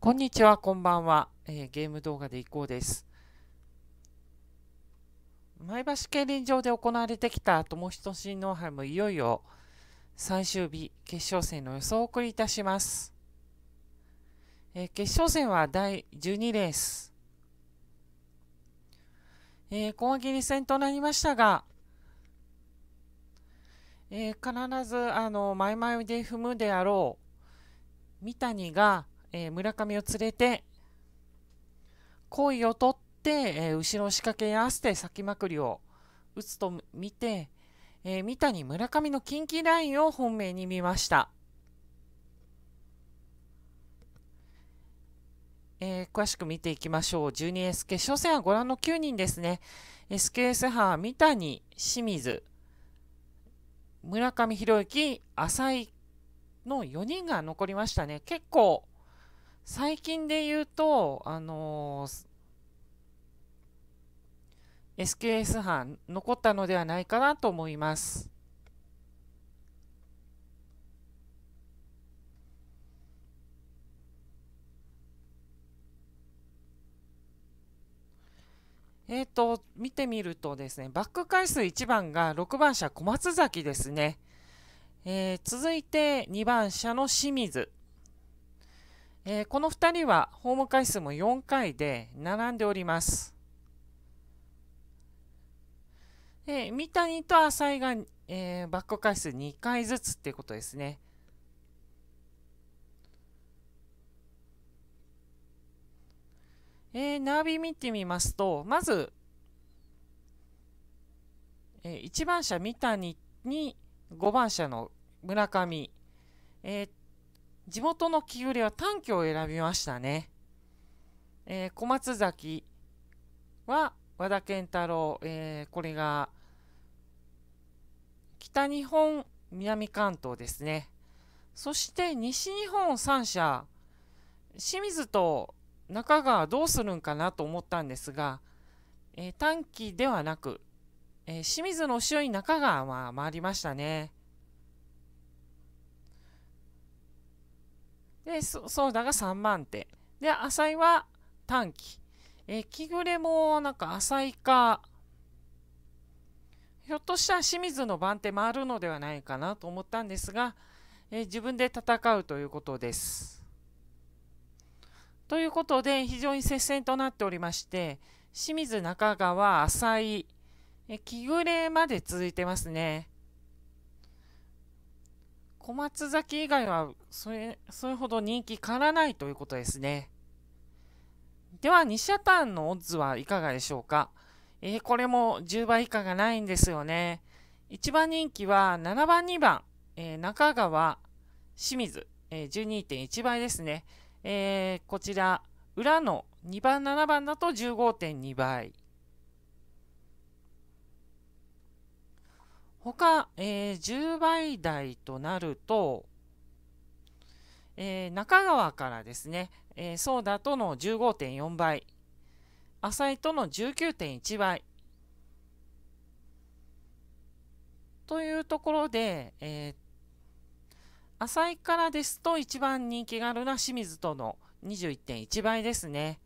こんにちは、こんばんは。えー、ゲーム動画でいこうです。前橋競輪場で行われてきた友人新農杯もいよいよ最終日、決勝戦の予想を送りいたします。えー、決勝戦は第12レース。えー、小切り戦となりましたが、えー、必ずあの前々で踏むであろう三谷がえー、村上を連れて、恋を取って、えー、後ろを仕掛け合わせて先まくりを打つと見て、えー、三谷村上の近畿ラインを本命に見ました。えー、詳しく見ていきましょう。12S 決勝戦はご覧の9人ですね。SKS 派、三谷、清水、村上宏之、浅井の4人が残りましたね。結構、最近で言うと、あのー、s q s 班残ったのではないかなと思います。えーと、と見てみるとですねバック回数1番が6番車小松崎ですね、えー、続いて2番車の清水えー、この2人はホーム回数も4回で並んでおります。で三谷と浅井が、えー、バック回数2回ずつっていうことですね。えー、ナビ見てみますと、まず、えー、1番車三谷に5番車の村上、えー、地元の木売りは短期を選びましたね。えー、小松崎は和田健太郎、えー、これが北日本、南関東ですね。そして西日本3社、清水と中川どうするんかなと思ったんですが、えー、短期ではなく、えー、清水の後ろに中川は回りましたね。でソーダが3万点で浅いは短期え木暮れもなんか浅いかひょっとしたら清水の番手回るのではないかなと思ったんですが、え自分で戦うということです。ということで非常に接戦となっておりまして清水中川浅井木暮れまで続いてますね。小松崎以外はそれ、それほど人気からないということですね。では、2社単のオッズはいかがでしょうか。えー、これも10倍以下がないんですよね。1番人気は7番、2番、えー、中川、清水、えー、12.1倍ですね。えー、こちら、裏の2番、7番だと15.2倍。他、えー、10倍台となると、えー、中川からですね、えー、ソーダとの15.4倍、浅井との19.1倍。というところで、えー、浅井からですと一番人気があるのは清水との21.1倍ですね。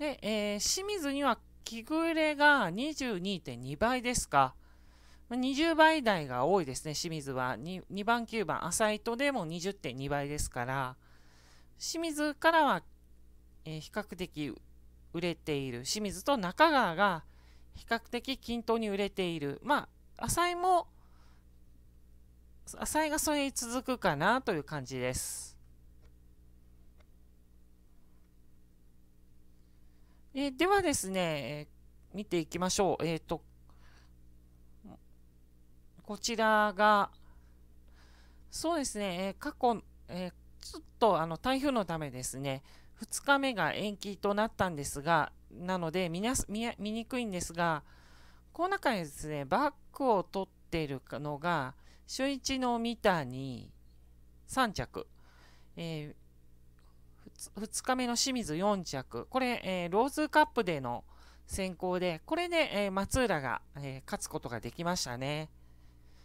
で、えー、清水には木暮れが22.2倍ですか。20倍台が多いですね、清水は。2, 2番、9番、浅井とでも20.2倍ですから、清水からは、えー、比較的売れている。清水と中川が比較的均等に売れている。まあ、浅井も、浅井がそれに続くかなという感じです。えー、ではですね、えー、見ていきましょう。えっ、ー、と、こちらが、そうですね、え過去、えちょっとあの台風のためですね、2日目が延期となったんですが、なので見な見見にくいんですが、この中にですね、バックを取っているのが、初日の三谷3着、えー、2日目の清水4着、これ、えー、ローズカップでの選考で、これで、ね、えー、松浦が、えー、勝つことができましたね。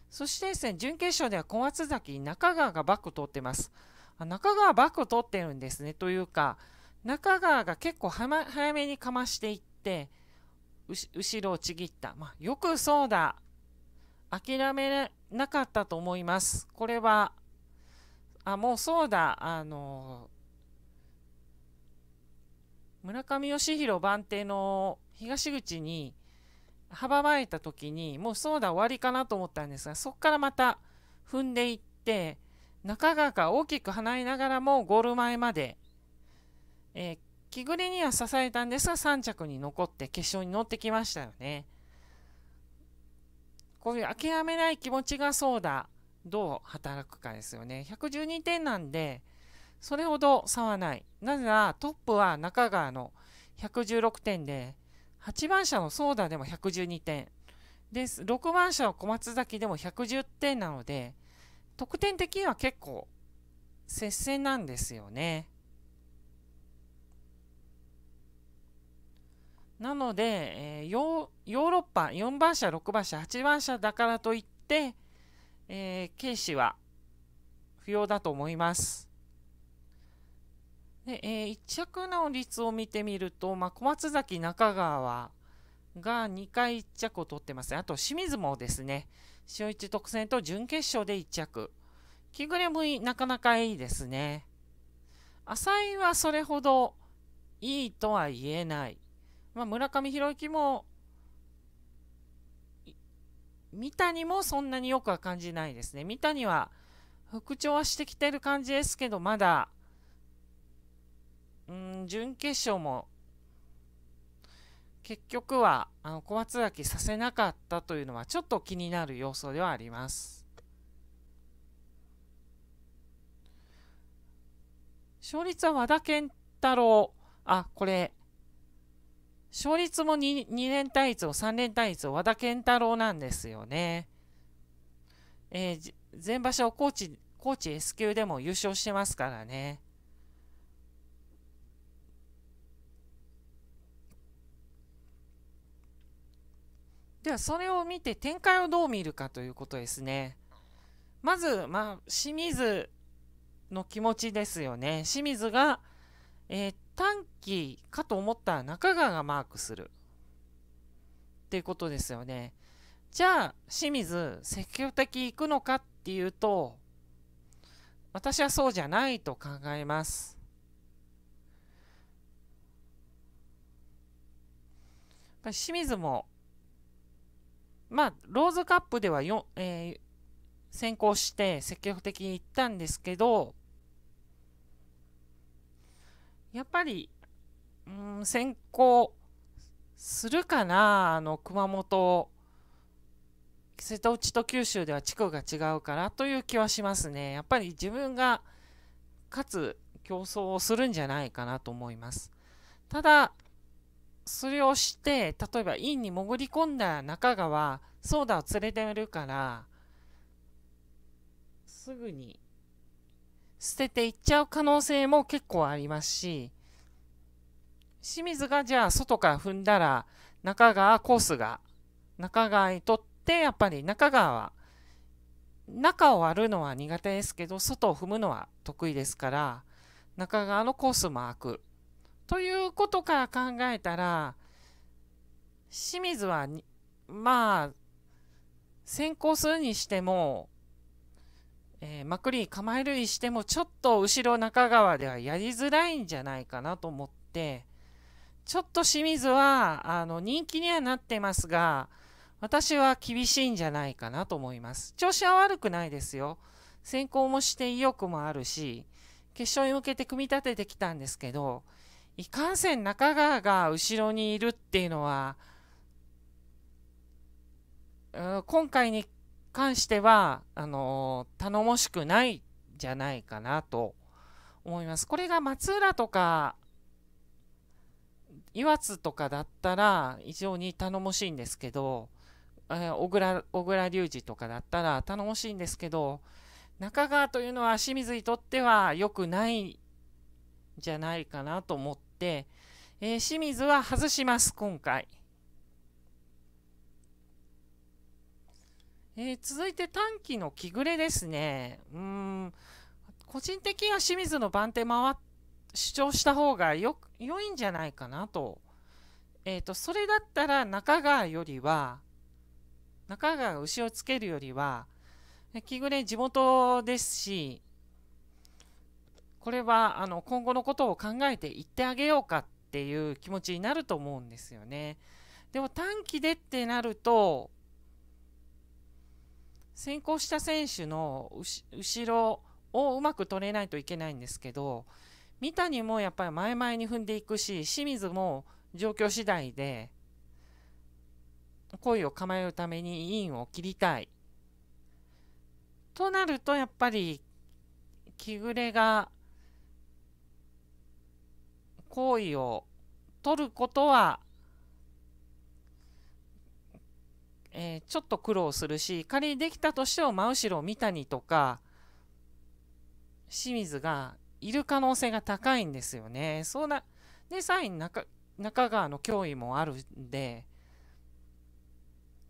そしてですね、準決勝では小松崎、中川がバックを取ってます。中川バック取ってるんですね。というか、中川が結構は、ま、早めにかましていって、後ろをちぎった。まあ、よくそうだ。諦めなかったと思います。これは、あ、もうそうだ。あのー村上義弘番手の東口に阻まれた時にもうそうだ終わりかなと思ったんですがそこからまた踏んでいって中川が大きく離れながらもゴール前まで、えー、木暮には支えたんですが3着に残って決勝に乗ってきましたよね。こういう諦めない気持ちがそうだどう働くかですよね。112点なんでそれほど差はない。なぜならトップは中川の116点で、8番車のソーダでも112点。です。6番車の小松崎でも110点なので、得点的には結構接戦なんですよね。なので、えー、ヨーロッパ4番車、6番車、8番車だからといって、えー、軽視は不要だと思います。で、えー、一着の率を見てみると、まあ、小松崎、中川が2回1着を取ってます、ね、あと清水もですね、小一特選と準決勝で1着。レムもなかなかいいですね。浅井はそれほどいいとは言えない。まあ、村上弘行も三谷もそんなによくは感じないですね。三谷は復調はしてきてる感じですけど、まだ準決勝も結局はあの小松崎させなかったというのはちょっと気になる要素ではあります。勝率は和田健太郎。あ、これ、勝率も 2, 2連対一を3連対一を和田健太郎なんですよね。えー、前場所、高知、高知 S 級でも優勝してますからね。ではそれを見て展開をどう見るかということですねまず、まあ、清水の気持ちですよね清水が、えー、短期かと思った中川がマークするっていうことですよねじゃあ清水積極的行くのかっていうと私はそうじゃないと考えます清水もまあ、ローズカップではえー、先行して積極的にいったんですけど、やっぱり、うん、先行するかな、あの、熊本、瀬戸内と九州では地区が違うからという気はしますね。やっぱり自分が勝つ競争をするんじゃないかなと思います。ただ、それをして例えば院に潜り込んだ中川ソーダを連れてるからすぐに捨てていっちゃう可能性も結構ありますし清水がじゃあ外から踏んだら中川コースが中川にとってやっぱり中川は中を割るのは苦手ですけど外を踏むのは得意ですから中川のコースも開くということから考えたら清水はまあ先行するにしても、えー、マクリ構えるにしてもちょっと後ろ中川ではやりづらいんじゃないかなと思ってちょっと清水はあの人気にはなってますが私は厳しいんじゃないかなと思います調子は悪くないですよ先行もして意欲もあるし決勝に向けて組み立ててきたんですけどいかんせん中川が後ろにいるっていうのは、うん、今回に関しては、あのー、頼もしくないんじゃないかなと思います。これが松浦とか、岩津とかだったら、非常に頼もしいんですけど、えー、小倉、小倉隆二とかだったら頼もしいんですけど、中川というのは清水にとっては良くないんじゃないかなと思って、えー、清水は外します、今回。えー、続いて短期の木暮れですね。うん、個人的には清水の番手回っ主張した方がよ良いんじゃないかなと。えっ、ー、と、それだったら中川よりは、中川が牛をつけるよりは、木暮れ地元ですし、これはあの今後のことを考えて言ってあげようかっていう気持ちになると思うんですよね。でも短期でってなると先行した選手の後ろをうまく取れないといけないんですけど三谷もやっぱり前々に踏んでいくし清水も状況次第で恋を構えるためにインを切りたい。となるとやっぱり気暮れが行為を取ることは、えー、ちょっと苦労するし仮にできたとしても真後ろ三谷とか清水がいる可能性が高いんですよね。そうなでサイン中中川の脅威もあるんで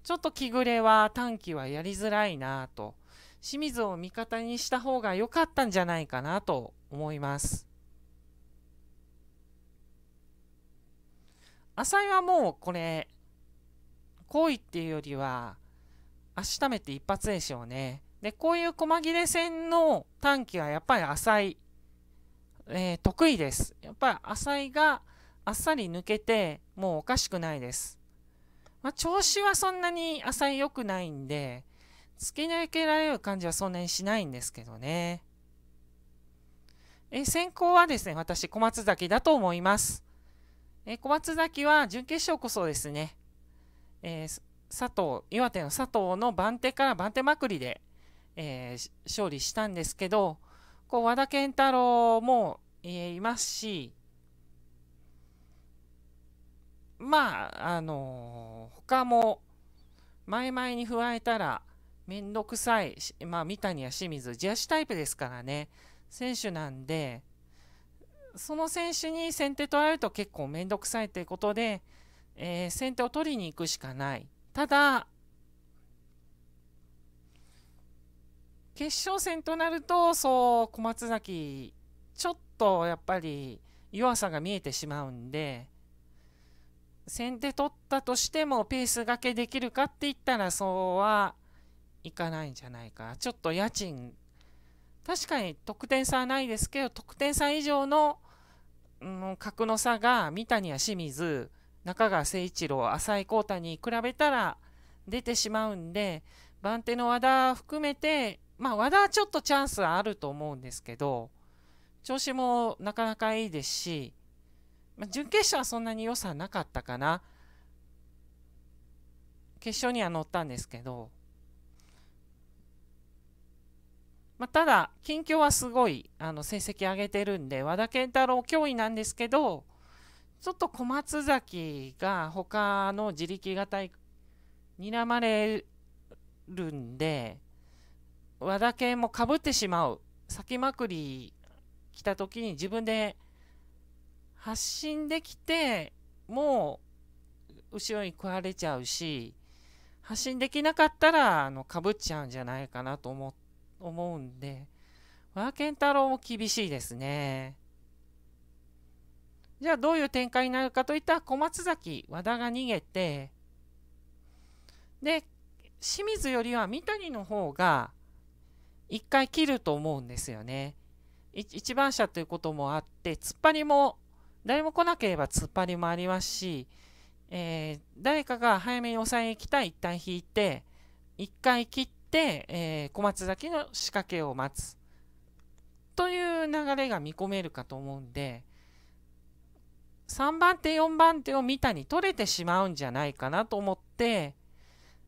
ちょっと気暮れは短期はやりづらいなと清水を味方にした方が良かったんじゃないかなと思います。浅井はもうこれ、行為っていうよりは、足ためて一発でしょうね。で、こういう細切れ戦の短期はやっぱり浅井、えー、得意です。やっぱり浅井があっさり抜けて、もうおかしくないです。まあ、調子はそんなに浅井良くないんで、突き抜けられる感じはそんなにしないんですけどね。え先行はですね、私、小松崎だと思います。え小松崎は準決勝こそですね、えー、佐藤、岩手の佐藤の番手から番手まくりで、えー、勝利したんですけど、こう和田健太郎も、えー、いますし、まあ、あのー、他も、前々に加えたら、めんどくさい、まあ、三谷や清水、ジ足シタイプですからね、選手なんで、その選手に先手取られると結構面倒くさいということで、えー、先手を取りに行くしかない。ただ、決勝戦となると、そう、小松崎、ちょっとやっぱり弱さが見えてしまうんで、先手取ったとしてもペースがけできるかって言ったらそうはいかないんじゃないか。ちょっと家賃、確かに得点差はないですけど、得点差以上のの格の差が三谷や清水中川誠一郎浅井浩太に比べたら出てしまうんで番手の和田含めてまあ和田はちょっとチャンスあると思うんですけど調子もなかなかいいですし、まあ、準決勝はそんなに良さなかったかな決勝には乗ったんですけどまあ、ただ近況はすごいあの成績上げてるんで和田健太郎脅威なんですけどちょっと小松崎が他の自力型に睨まれるんで和田健もかぶってしまう先まくり来た時に自分で発信できてもう後ろに食われちゃうし発信できなかったらかぶっちゃうんじゃないかなと思って。思うんで、和健太郎も厳しいですね。じゃあどういう展開になるかといったら小松崎、和田が逃げて、で、清水よりは三谷の方が一回切ると思うんですよね。一番車ということもあって、突っ張りも、誰も来なければ突っ張りもありますし、えー、誰かが早めに抑えにきたい、一旦引いて、一回切っ、えー、小松崎の仕掛けを待つという流れが見込めるかと思うんで3番手4番手を三谷取れてしまうんじゃないかなと思って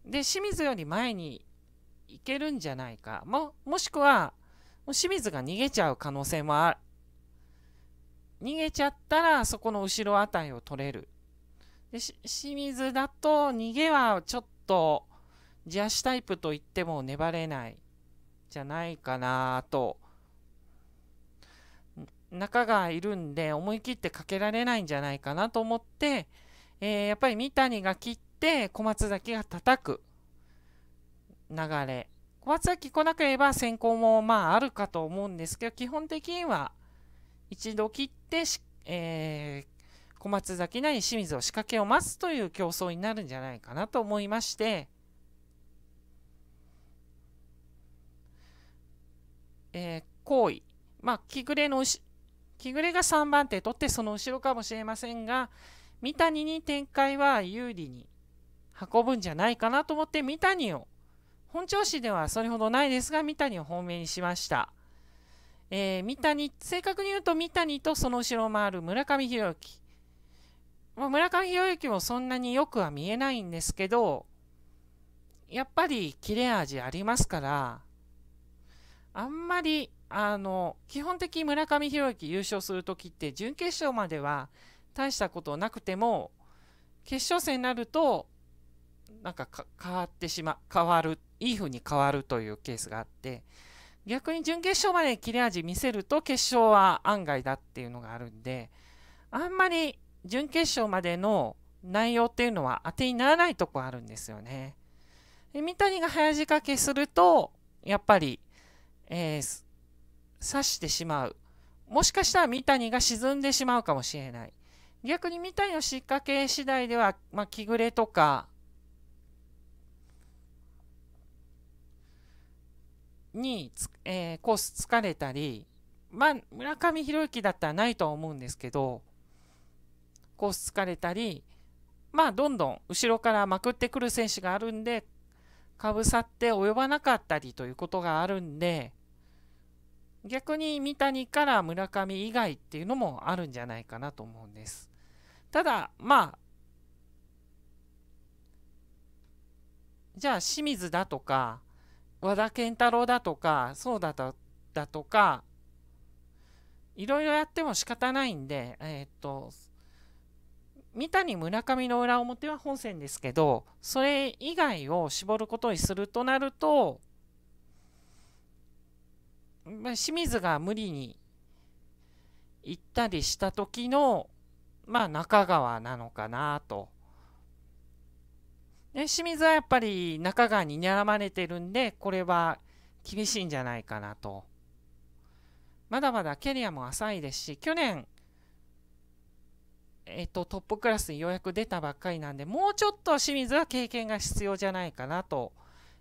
で清水より前に行けるんじゃないかももしくは清水が逃げちゃう可能性もある逃げちゃったらそこの後ろあたりを取れるで清水だと逃げはちょっと地足タイプといっても粘れないじゃないかなと中がいるんで思い切ってかけられないんじゃないかなと思って、えー、やっぱり三谷が切って小松崎が叩く流れ小松崎来なければ先行もまああるかと思うんですけど基本的には一度切ってえー、小松崎なり清水を仕掛けを待つという競争になるんじゃないかなと思いましてえ行、為、まあ、木暮の木暮が3番手取ってその後ろかもしれませんが三谷に展開は有利に運ぶんじゃないかなと思って三谷を本調子ではそれほどないですが三谷を本命にしました、えー、三谷正確に言うと三谷とその後ろを回る村上弘之、ま村上宏之もそんなによくは見えないんですけどやっぱり切れ味ありますからあんまりあの基本的に村上弘之優勝する時って準決勝までは大したことなくても決勝戦になるとなんか変わってしま変わるいい風に変わるというケースがあって逆に準決勝まで切れ味見せると決勝は案外だっていうのがあるんであんまり準決勝までの内容っていうのは当てにならないとこあるんですよね。三谷が早仕掛けするとやっぱりえー、刺してしまう。もしかしたら三谷が沈んでしまうかもしれない。逆に三谷の仕掛け次第では、まあ、気暮れとか、に、えー、コース疲れたり、まあ、村上宏之だったらないとは思うんですけど、コース疲れたり、まあ、どんどん後ろからまくってくる選手があるんで、かぶさって及ばなかったりということがあるんで、逆に三谷から村上以外っていうのもあるんじゃないかなと思うんです。ただ、まあ、じゃあ清水だとか、和田健太郎だとか、そうだとだとか、いろいろやっても仕方ないんで、えー、っと、三谷村上の裏表は本線ですけど、それ以外を絞ることにするとなると、清水が無理に行ったりした時のまあ中川なのかなと。で清水はやっぱり中川に睨まれてるんでこれは厳しいんじゃないかなと。まだまだキャリアも浅いですし去年えっと、トップクラスにようやく出たばっかりなんで、もうちょっと清水は経験が必要じゃないかなと、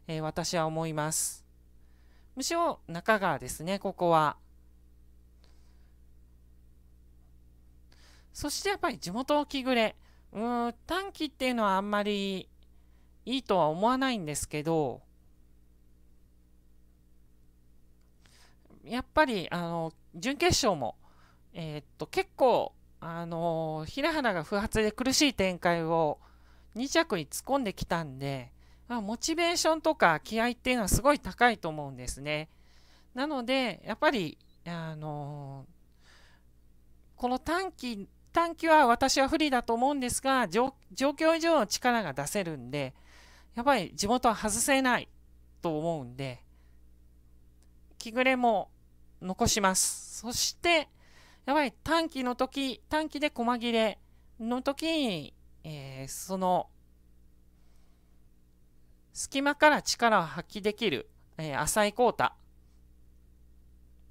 えー、私は思います。むしろ中川ですね、ここは。そしてやっぱり地元沖暮れ。うん、短期っていうのはあんまりいいとは思わないんですけど、やっぱり、あの、準決勝も、えー、っと、結構、あの、平原が不発で苦しい展開を2着に突っ込んできたんで、まあ、モチベーションとか気合っていうのはすごい高いと思うんですね。なのでやっぱり、あのー、この短期短期は私は不利だと思うんですが状況以上の力が出せるんでやっぱり地元は外せないと思うんで気暮れも残しますそしてやっぱり短期の時短期で細切れの時に、えー、その隙間から力を発揮できる、えー、浅いコータ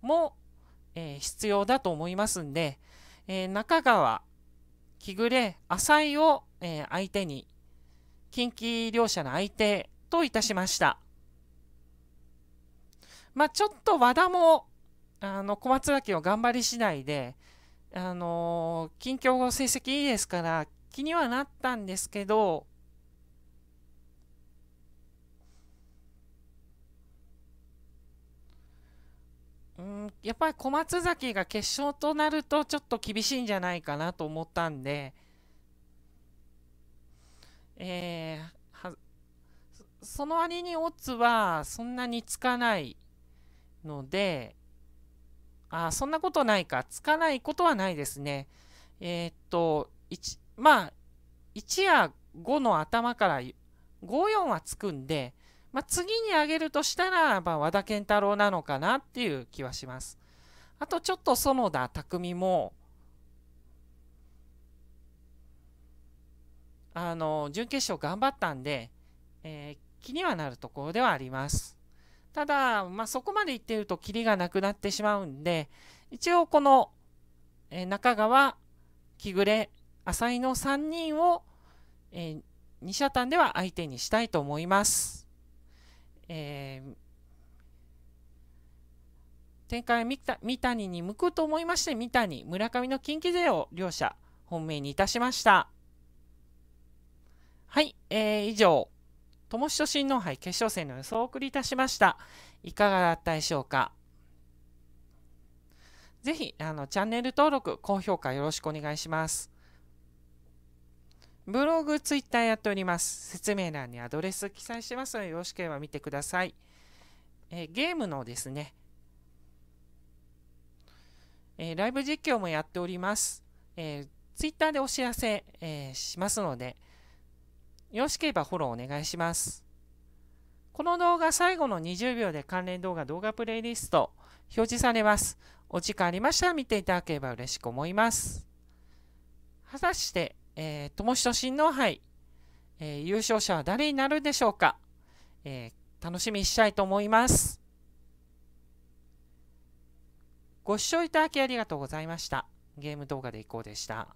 も、えー、必要だと思いますんで、えー、中川、木暮れ、浅井を、えー、相手に、近畿両者の相手といたしました。まあ、ちょっと和田も、あの、小松崎を頑張り次第で、あのー、近況成績いいですから、気にはなったんですけど、うんやっぱり小松崎が決勝となるとちょっと厳しいんじゃないかなと思ったんで、えー、その割にオッズはそんなにつかないのであそんなことないかつかないことはないですねえー、っとまあ1や5の頭から54はつくんでまあ、次に挙げるとしたら、まあ、和田健太郎なのかなっていう気はします。あとちょっと園田匠もあの準決勝頑張ったんで、えー、気にはなるところではあります。ただ、まあ、そこまでいってるとキリがなくなってしまうんで一応この、えー、中川木暮浅井の3人を、えー、2社単では相手にしたいと思います。えー、展開三谷に向くと思いまして三谷村上の近畿勢を両者本命にいたしましたはい、えー、以上友志新皇杯決勝戦の予想をお送りいたしましたいかがだったでしょうかぜひあのチャンネル登録高評価よろしくお願いしますブログ、ツイッターやっております。説明欄にアドレス記載してますので、よろしければ見てください。えゲームのですね、えライブ実況もやっております。えツイッターでお知らせ、えしますので、よろしければフォローお願いします。この動画最後の20秒で関連動画動画プレイリスト表示されます。お時間ありましたら見ていただければ嬉しく思います。果たしてえー、友人新の杯、えー、優勝者は誰になるでしょうか、えー、楽しみにしたいと思います。ご視聴いただきありがとうございました。ゲーム動画でいこうでした。